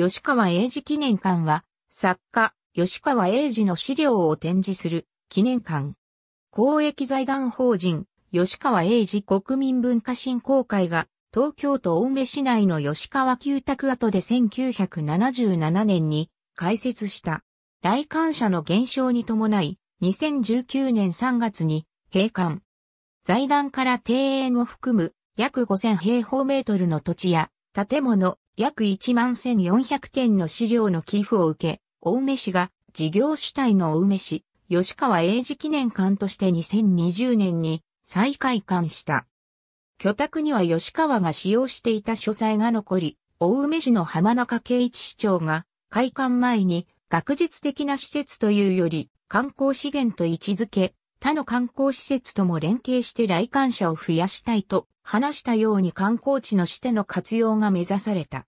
吉川英治記念館は、作家、吉川英治の資料を展示する記念館。公益財団法人、吉川英治国民文化振興会が、東京都青梅市内の吉川旧宅跡で1977年に開設した。来館者の減少に伴い、2019年3月に閉館。財団から庭園を含む約5000平方メートルの土地や建物、約1万1400点の資料の寄付を受け、青梅市が事業主体の青梅市、吉川英治記念館として2020年に再開館した。居宅には吉川が使用していた書斎が残り、青梅市の浜中圭一市長が開館前に学術的な施設というより観光資源と位置づけ、他の観光施設とも連携して来館者を増やしたいと話したように観光地のしての活用が目指された。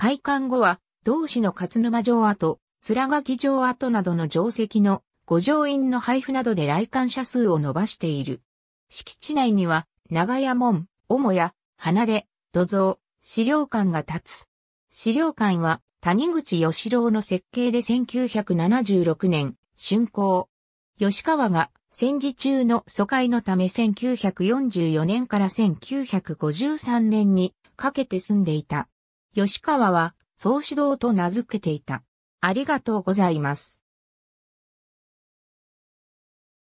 開館後は、同市の勝沼城跡、面垣城跡などの城跡の五条院の配布などで来館者数を伸ばしている。敷地内には、長屋門、母屋、花で、土蔵、資料館が立つ。資料館は、谷口義郎の設計で1976年、竣工。吉川が戦時中の疎開のため1944年から1953年にかけて住んでいた吉川は、総指導と名付けていた。ありがとうございます。